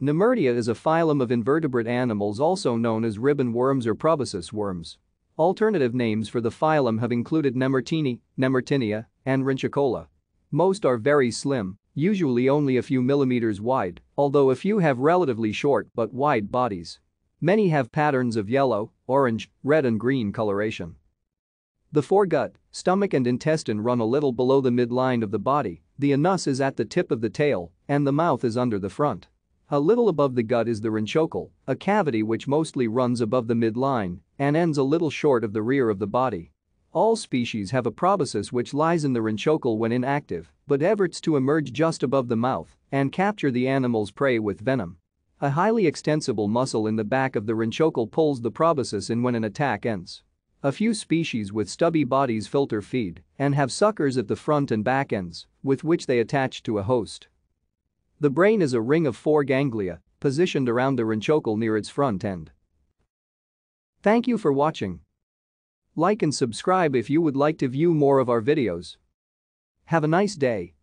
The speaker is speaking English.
Nemertia is a phylum of invertebrate animals also known as ribbon worms or proboscis worms. Alternative names for the phylum have included Nemertini, Nemertinia, and Rinchicola. Most are very slim, usually only a few millimeters wide, although a few have relatively short but wide bodies. Many have patterns of yellow, orange, red and green coloration. The foregut, stomach and intestine run a little below the midline of the body, the anus is at the tip of the tail, and the mouth is under the front. A little above the gut is the renchocle, a cavity which mostly runs above the midline and ends a little short of the rear of the body. All species have a proboscis which lies in the renchocle when inactive, but efforts to emerge just above the mouth and capture the animal's prey with venom. A highly extensible muscle in the back of the renchocle pulls the proboscis in when an attack ends. A few species with stubby bodies filter feed and have suckers at the front and back ends, with which they attach to a host. The brain is a ring of four ganglia, positioned around the rinchocal near its front end. Thank you for watching. Like and subscribe if you would like to view more of our videos. Have a nice day.